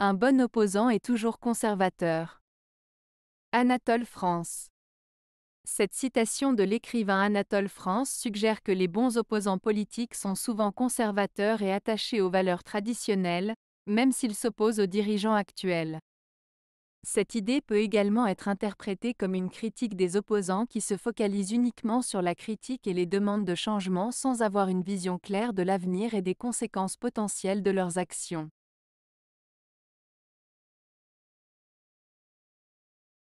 Un bon opposant est toujours conservateur. Anatole France. Cette citation de l'écrivain Anatole France suggère que les bons opposants politiques sont souvent conservateurs et attachés aux valeurs traditionnelles, même s'ils s'opposent aux dirigeants actuels. Cette idée peut également être interprétée comme une critique des opposants qui se focalisent uniquement sur la critique et les demandes de changement sans avoir une vision claire de l'avenir et des conséquences potentielles de leurs actions.